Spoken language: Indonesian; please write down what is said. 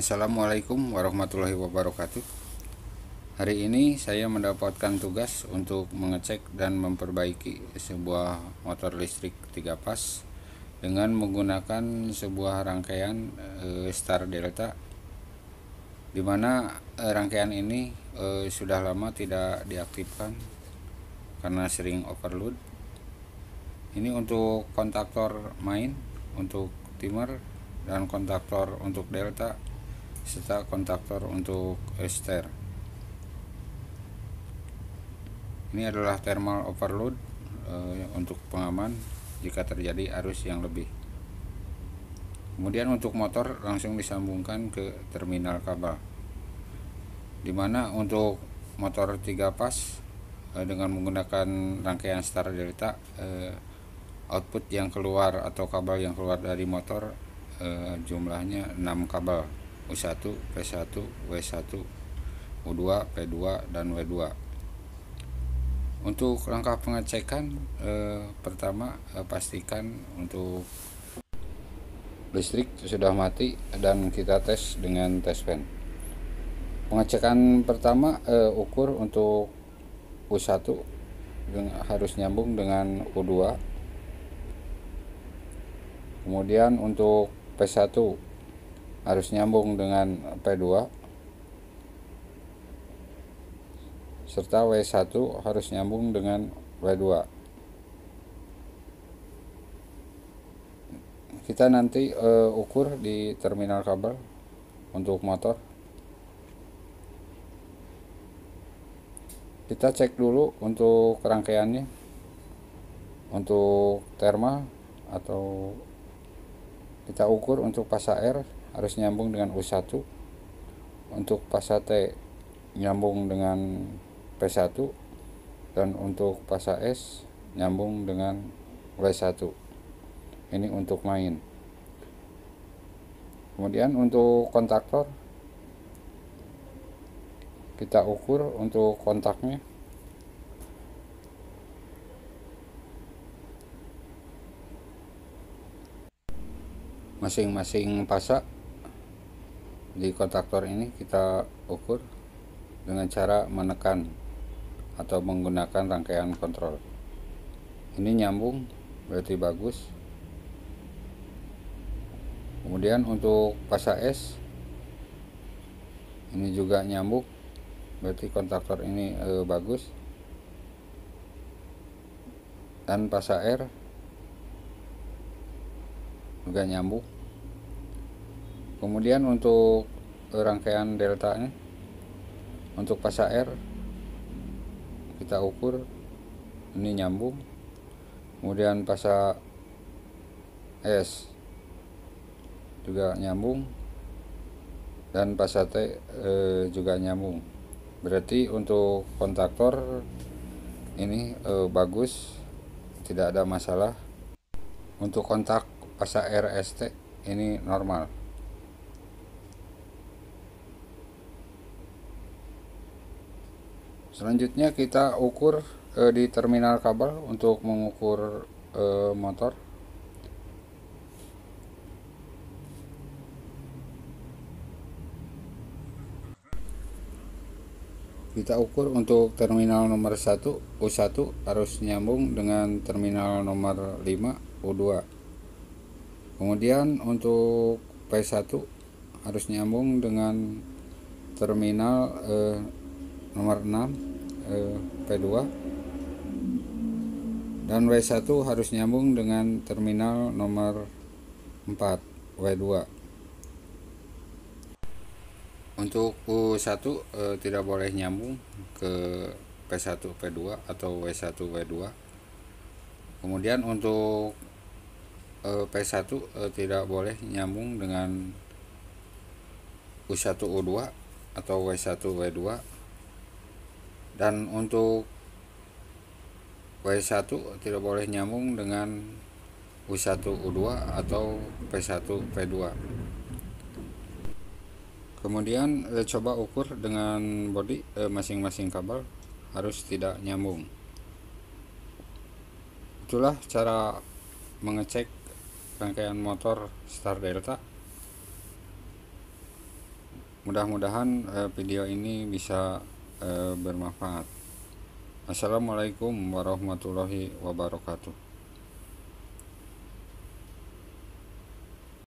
Assalamualaikum warahmatullahi wabarakatuh. Hari ini saya mendapatkan tugas untuk mengecek dan memperbaiki sebuah motor listrik 3 pas dengan menggunakan sebuah rangkaian eh, Star Delta di mana eh, rangkaian ini eh, sudah lama tidak diaktifkan karena sering overload. Ini untuk kontaktor main, untuk timer dan kontaktor untuk delta serta kontaktor untuk ester ini adalah thermal overload e, untuk pengaman jika terjadi arus yang lebih kemudian untuk motor langsung disambungkan ke terminal kabel dimana untuk motor 3 pas e, dengan menggunakan rangkaian star delta e, output yang keluar atau kabel yang keluar dari motor e, jumlahnya 6 kabel U1, P1, W1, U2, P2, dan W2. Untuk langkah pengecekan, eh, pertama eh, pastikan untuk listrik sudah mati dan kita tes dengan tes pen. Pengecekan pertama eh, ukur untuk U1 dengan, harus nyambung dengan U2. Kemudian untuk P1 harus nyambung dengan P2 serta W1 harus nyambung dengan W2 kita nanti uh, ukur di terminal kabel untuk motor kita cek dulu untuk rangkaiannya untuk thermal atau kita ukur untuk pasa air harus nyambung dengan U1 untuk pasca T nyambung dengan P1 dan untuk pasca S nyambung dengan W1 ini untuk main kemudian untuk kontaktor kita ukur untuk kontaknya masing-masing pasak di kontaktor ini kita ukur dengan cara menekan atau menggunakan rangkaian kontrol ini nyambung berarti bagus kemudian untuk pasa S ini juga nyambung berarti kontaktor ini e, bagus dan pasa R juga nyambung kemudian untuk rangkaian delta -nya, untuk pas air kita ukur ini nyambung kemudian pas S juga nyambung dan pas T e, eh, juga nyambung berarti untuk kontaktor ini e, bagus tidak ada masalah untuk kontak pas RST ini normal selanjutnya kita ukur e, di terminal kabel untuk mengukur e, motor kita ukur untuk terminal nomor 1 U1 harus nyambung dengan terminal nomor 5 U2 kemudian untuk P1 harus nyambung dengan terminal eh, nomor 6 Eh, P2 dan W1 harus nyambung dengan terminal nomor 4 W2 untuk U1 eh, tidak boleh nyambung ke P1 P2 atau W1 W2 kemudian untuk eh, P1 eh, tidak boleh nyambung dengan U1 U2 atau W1 W2 dan untuk W1 tidak boleh nyambung dengan U1 U2 atau P1 P2 kemudian kita coba ukur dengan body eh, masing-masing eh, kabel harus tidak nyambung itulah cara mengecek rangkaian motor Star Delta mudah-mudahan eh, video ini bisa Eh, bermanfaat. Assalamualaikum warahmatullahi wabarakatuh.